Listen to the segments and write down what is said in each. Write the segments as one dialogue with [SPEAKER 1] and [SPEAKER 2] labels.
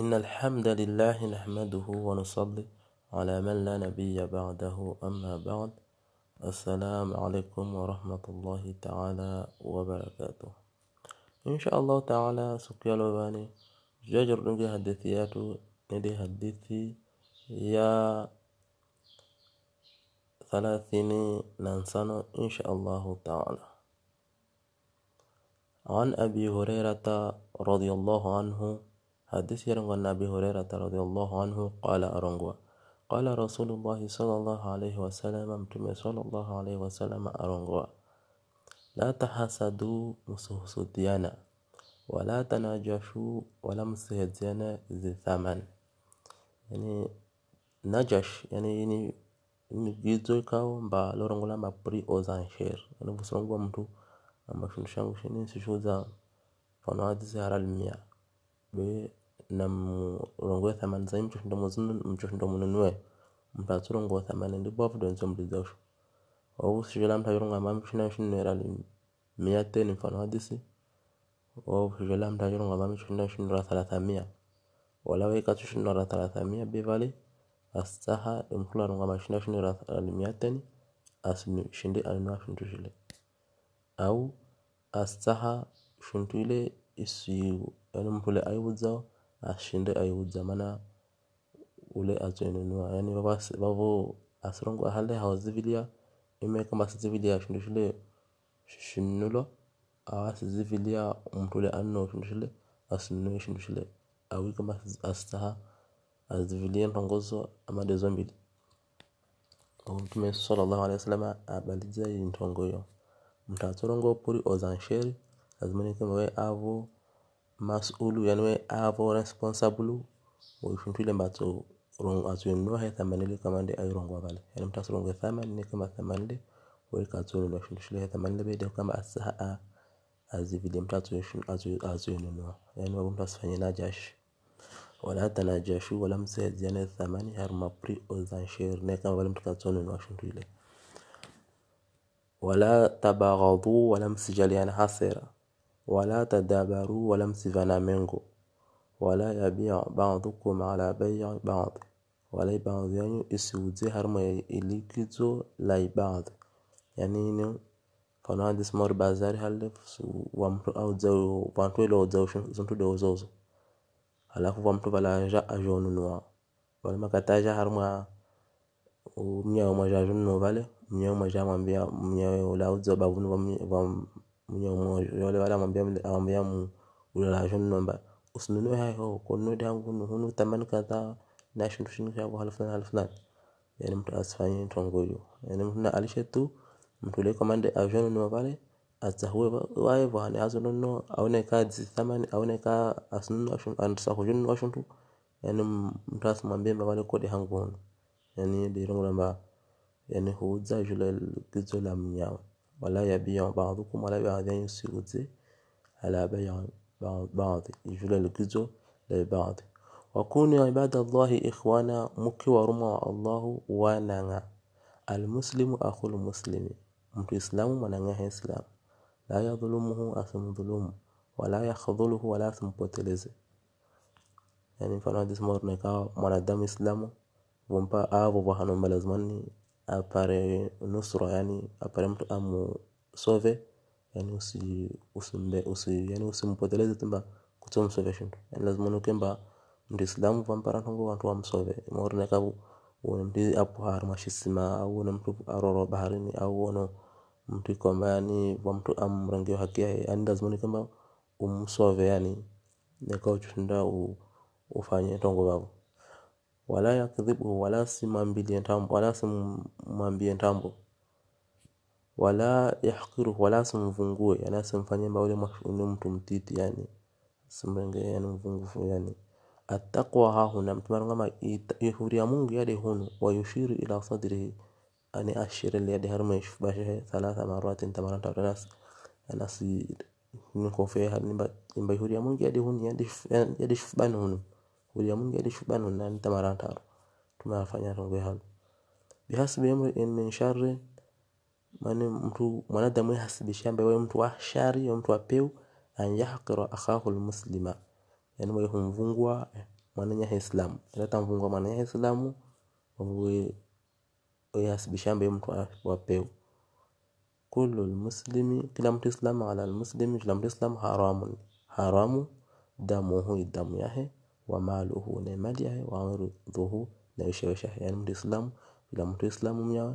[SPEAKER 1] إن الحمد لله نحمده ونصلي على من لا نبي بعده أما بعد السلام عليكم ورحمة الله تعالى وبركاته إن شاء الله تعالى سكيالو باني جاجر نجي هدثياته ندي حديثي يا ثلاثين ننسان إن شاء الله تعالى عن أبي هريرة رضي الله عنه حديث يرمى النبي هريرة رضي الله عنه قال أرنغوا قال رسول الله صلى الله عليه وسلم امتمي صلى الله عليه وسلم أرنغوا لا تحسدوا مسوسديانا ولا تناجشوا ولا مسهديانا ذي ثمن يعني نجش يعني يعني mjizoikao mba lorongola mapri ozanshir yani busongwa mtu amba shindu shangu shini sishuza mfano hadithi haralimia be namurongoye thamani za imucoshendo muzinu imucoshendo mununue thamani ndibofu donzo mlizosho obusijela mtayirongo amami shina shinwera mia teni mfano hadisi obusijela mtayirongo amami shina shinwera thalathamia walawe ikatsu shinwera thalathamia bivali astaha mkula rongo amashinda shinwera mia teni asishinde alinwa shintu shile au astaha shuntu ile isiu yani mpule aibudzao ashinde ayiguze mana ule azoinunua yani vavo asirongo ahale hawazivilya ime kama sizivilya shindu shile shinulo awa sizivilya umntu ule anno shindu shile asinunue shindu shile awi kama asitaha azivilie ntongozo amade zombili mtume sallallahu alaihi wasallam abaliza intongo yo mntu atsorongo opuri ozansheri azimenekemwe avo mas'ulu yani avo responsible wo shuntule mbatso no he thamanile kamande airongwa vale yani mtasirongwe thamani ne kama thamanile weka atsonunua shintu shuntule he thamanile bede kama asaha azu azivile mtatso atsonunua yani wabo na jash wala jashu wala mseziane thamani harma pri ozanshir ne kama vale mtakatsonunua no shuntule wala tabaghadhu wala msijaliana hasira ولا تدابروا ولا msifanamengo wala yabia ba'dukum ala bai'i ba'd wala ba'd yani harma ilikizo la ba'd yani ni kana hadis mar bazari halif wa mtu au zao bantu lo zao zontu do alafu wa mtu bala ja ajonunwa wala makataja harma mnyao majajuno vale mnyao majamwambia mnyao la uzo babunu wa munywa yole wala amwambia ulalashoni namba usinunue hayo kununue yangu nuhunu thamani kadhaa na shindu shindu yangu hali fulani yani mtu asifanye tongojo yani mtu alishe tu mtu ile komande avion nunua pale atahue wae bwana hazo aone kazi thamani aone ka asinunua shindu anataka kununua shindu yani mtu asimwambie mbali kodi hangu yani ndiyo namba yani huuza jule kizo la mnyawa ولا يبيع بعضكم ولا بعض يسيرد على بيع بعض يجول الجزء لبعض وكونوا عباد الله إخوانا مكي ورمى الله وانا المسلم أخو المسلم مسلم ونغه إسلام لا يظلمه أثم ظلم ولا يخذله ولا أثم ثمبوتلز yani mfano hadithi moja tunaikawa إسلام ومبا آبو avo vahanombalazmani apare nusura yani apare mtu amusove yani usi usimbe usi yani usimpoteleze temba kutomsove shindu yani lazima mba nukemba islamu vampara ntongo wantu wa msove wamsove morinekavu uone mti apu haru mashisima au uone mtu aroro baharini au uone mtu kwamba yani wa mtu amrangia haki yake yani lazima mba umsove yani nekao chunda ufanye tongo vavo wala yakdhibu wala simambie ntambo wala simambie ntambo wala yahqiru wala simvungue yani asimfanyie mbaya yule mashuni mtu mtiti yani simrengee yani mvungufu yani attaqwa hahuna mtumano kama ihuria mungu yale huno wa wayushiru ila sadrihi ani ashira yadi harma yashubashehe thalatha maratin tamara tatu nas anasi nikofeha nimba ihuria mungu yale yade hunu yade shufbani hunu ወዲያውም قال يشوف أنه أنت ما راح تعرف ثم afanya roho bihasbi amri min sharri maana mtu mwanadamu yahasibisha ambaye wewe mtu wa shari au mtu wa peu an akhahu almuslima yani wewe humvungwa eh, mwananya islamu yaani hata mvungwa mwananya islamu wewe yahasibisha ambaye mtu wa peu kullu almuslimi kila mtu islamu ala almuslimi kila mtu islamu haramun haramu damuhu damu yahe wa maluhu na mali yawe wa amruhu na isha isha yani muislamu ila muislamu mnyawe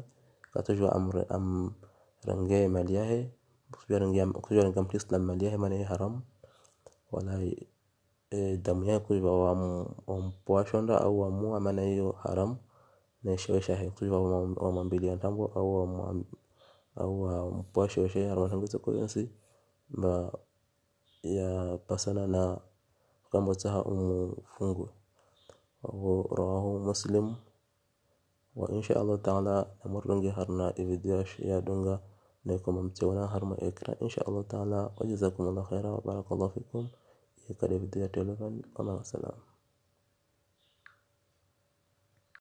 [SPEAKER 1] katojwa amre am rangi rangaye mali rangi ya muislamu mali yawe maana haramu wala e, damu yake wampowashonda au wa wamua maana hiyo haram na ishaisha haikuwa wamwambilia ntambo au wa au wa wampowashoshe haramu tangu kwa nsi si ya pasana na كما umufungu فنجو rawahu muslim wa insha allah taala namurdange harna ibidiyash ya dunga ne kuma mtiwana harma ekra insha allah taala wa jazakumullahu khaira wa barakallahu fikum ya kare ibidiya televan wa salam